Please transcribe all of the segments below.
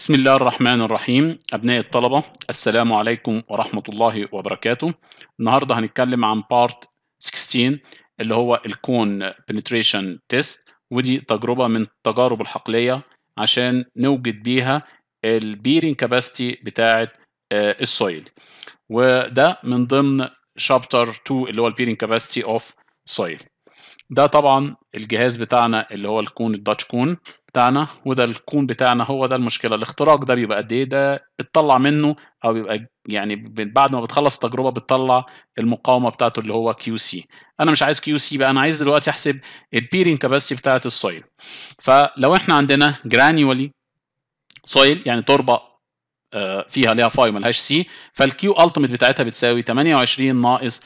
بسم الله الرحمن الرحيم أبناء الطلبة السلام عليكم ورحمة الله وبركاته النهاردة هنتكلم عن بارت 16 اللي هو الكون penetration تيست ودي تجربة من التجارب الحقلية عشان نوجد بيها البيرين كاباستي بتاعة السويل وده من ضمن شابتر 2 اللي هو البيرين كاباستي اوف سويل ده طبعا الجهاز بتاعنا اللي هو الكون الداتش كون بتاعنا وده الكون بتاعنا هو ده المشكله الاختراق ده بيبقى قد ايه ده بتطلع منه او بيبقى يعني بعد ما بتخلص تجربه بتطلع المقاومه بتاعته اللي هو كيو سي انا مش عايز كيو سي بقى انا عايز دلوقتي احسب البيرنج كاباسيتي بتاعه السويل فلو احنا عندنا جرانيولي سويل يعني تربه آه، فيها ليها فاي لهاش سي فالكيو التيميت بتاعتها بتساوي 28 ناقص 0.0052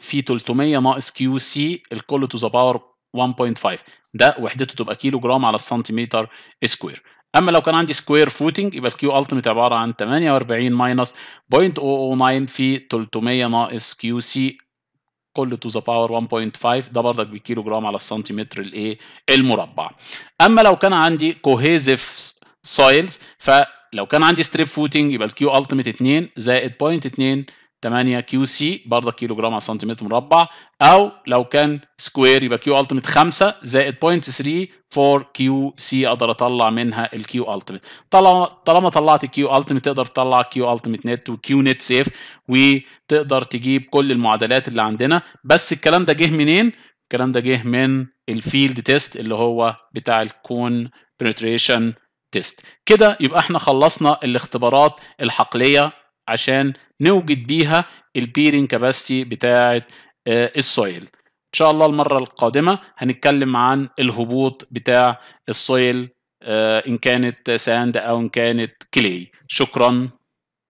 في 300 ناقص كيو سي الكل تو ذا باور 1.5 ده وحدته تبقى كيلو جرام على السنتيمتر سكوير اما لو كان عندي سكوير فوتنج يبقى الكيو التيميت عباره عن 48 ماينس 0.009 في 300 ناقص كيو سي كل تو ذا باور 1.5 ده برضك بالكيلو جرام على السنتيمتر الايه المربع اما لو كان عندي كوهيزيف سويلز فلو كان عندي ستريب فوتنج يبقى الكيو التيميت 2 زائد 0.2 8 كيو سي برضه كيلو جرام على سنتيمتر مربع او لو كان سكوير يبقى كيو التيميت 5 زائد 0.34 كيو سي اقدر اطلع منها الكيو التيميت طالما طالما طلعت الكيو التيميت تقدر تطلع كيو التيميت نت وكيو نت سيف وتقدر تجيب كل المعادلات اللي عندنا بس الكلام ده جه منين؟ الكلام ده جه من الفيلد تيست اللي هو بتاع الكون بنتريشن تيست كده يبقى احنا خلصنا الاختبارات الحقليه عشان نوجد بيها البيرين كاباستي بتاعه السويل ان شاء الله المره القادمه هنتكلم عن الهبوط بتاع السويل آه، ان كانت ساند او ان كانت كلي شكرا